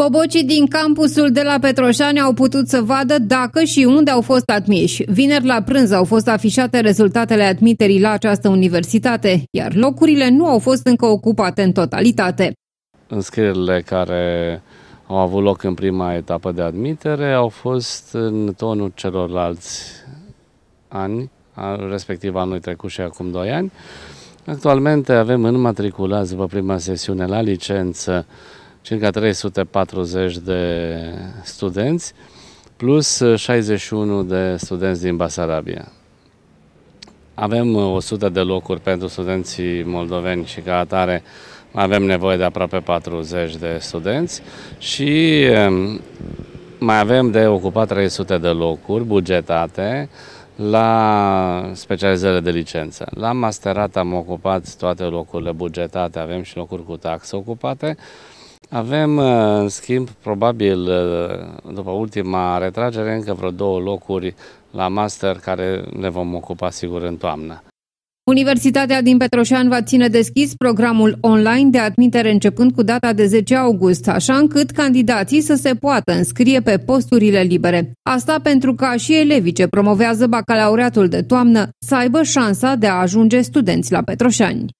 Bobocii din campusul de la Petroșani au putut să vadă dacă și unde au fost admiși. Vineri la prânz au fost afișate rezultatele admiterii la această universitate, iar locurile nu au fost încă ocupate în totalitate. Înscrierile care au avut loc în prima etapă de admitere au fost în tonul celorlalți ani, respectiv anului trecut și acum 2 ani. Actualmente avem înmatriculați după prima sesiune la licență circa 340 de studenți, plus 61 uh, de studenți din Basarabia. Avem 100 uh, de locuri pentru studenții moldoveni și ca atare avem nevoie de aproape 40 de studenți și um, mai avem de ocupat 300 de locuri bugetate la specializările de licență. La masterat am ocupat toate locurile bugetate, avem și locuri cu taxe ocupate. Avem, uh, în schimb, probabil, uh, după ultima retragere, încă vreo două locuri la master care ne vom ocupa sigur în toamnă. Universitatea din Petroșan va ține deschis programul online de admitere începând cu data de 10 august, așa încât candidații să se poată înscrie pe posturile libere. Asta pentru ca și elevii ce promovează bacalaureatul de toamnă să aibă șansa de a ajunge studenți la Petroșani.